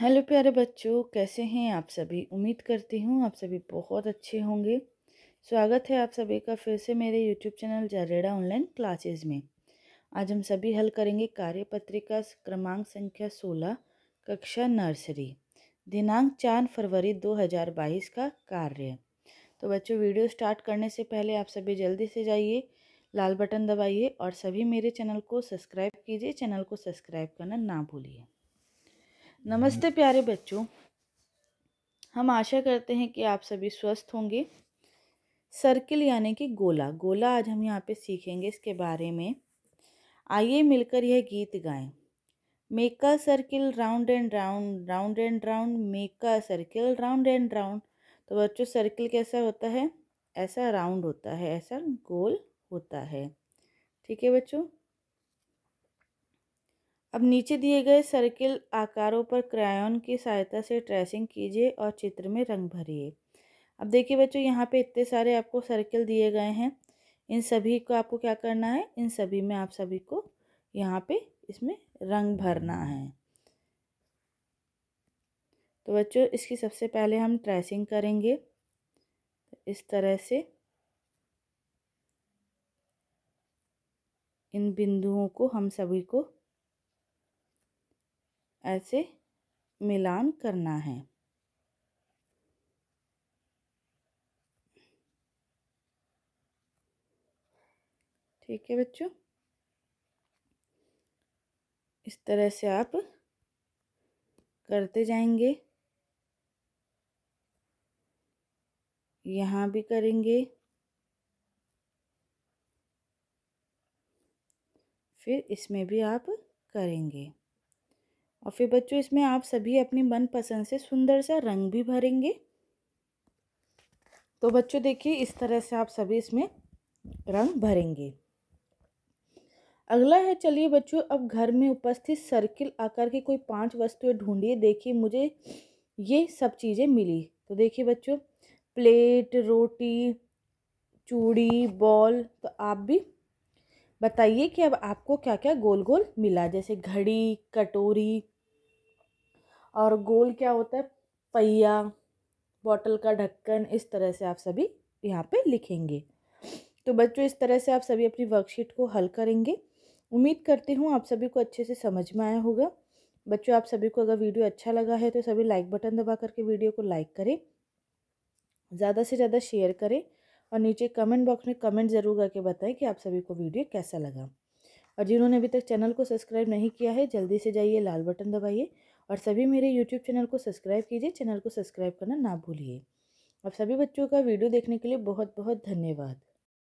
hello प्यारे बच्चों कैसे हैं आप सभी उम्मीद करती हूँ आप सभी बहुत अच्छे होंगे स्वागत है आप सभी का फिर से मेरे यूट्यूब चैनल जारेड़ा ऑनलाइन क्लासेस में आज हम सभी हल करेंगे कार्यपत्रिका क्रमांक संख्या सोलह कक्षा नर्सरी दिनांक चार फरवरी दो हज़ार बाईस का कार्य तो बच्चों वीडियो स्टार्ट करने से पहले आप सभी जल्दी से जाइए लाल बटन दबाइए और सभी मेरे चैनल को सब्सक्राइब कीजिए चैनल को सब्सक्राइब करना ना भूलिए नमस्ते प्यारे बच्चों हम आशा करते हैं कि आप सभी स्वस्थ होंगे सर्किल यानी कि गोला गोला आज हम यहाँ पे सीखेंगे इसके बारे में आइए मिलकर यह गीत गाएं make a circle round and round round and round make a circle round and round तो बच्चों सर्किल कैसा होता है ऐसा राउंड होता है ऐसा गोल होता है ठीक है बच्चों अब नीचे दिए गए सर्किल आकारों पर क्रायोन की सहायता से ट्रेसिंग कीजिए और चित्र में रंग भरिए अब देखिए बच्चों यहाँ पे इतने सारे आपको सर्किल दिए गए हैं इन सभी को आपको क्या करना है इन सभी में आप सभी को यहाँ पे इसमें रंग भरना है तो बच्चों इसकी सबसे पहले हम ट्रेसिंग करेंगे इस तरह से इन बिंदुओं को हम सभी को ऐसे मिलान करना है ठीक है बच्चों इस तरह से आप करते जाएंगे यहाँ भी करेंगे फिर इसमें भी आप करेंगे और फिर बच्चों इसमें आप सभी अपनी मनपसंद से सुंदर सा रंग भी भरेंगे तो बच्चों देखिए इस तरह से आप सभी इसमें रंग भरेंगे अगला है चलिए बच्चों अब घर में उपस्थित सर्किल आकार की कोई पांच वस्तुएं ढूंढिए देखिए मुझे ये सब चीज़ें मिली तो देखिए बच्चों प्लेट रोटी चूड़ी बॉल तो आप भी बताइए कि अब आपको क्या क्या गोल गोल मिला जैसे घड़ी कटोरी और गोल क्या होता है पहिया बॉटल का ढक्कन इस तरह से आप सभी यहाँ पे लिखेंगे तो बच्चों इस तरह से आप सभी अपनी वर्कशीट को हल करेंगे उम्मीद करती हूँ आप सभी को अच्छे से समझ में आया होगा बच्चों आप सभी को अगर वीडियो अच्छा लगा है तो सभी लाइक बटन दबा करके वीडियो को लाइक करें ज़्यादा से ज़्यादा शेयर करें और नीचे कमेंट बॉक्स में कमेंट ज़रूर करके बताएं कि आप सभी को वीडियो कैसा लगा और जिन्होंने अभी तक चैनल को सब्सक्राइब नहीं किया है जल्दी से जाइए लाल बटन दबाइए और सभी मेरे यूट्यूब चैनल को सब्सक्राइब कीजिए चैनल को सब्सक्राइब करना ना भूलिए अब सभी बच्चों का वीडियो देखने के लिए बहुत बहुत धन्यवाद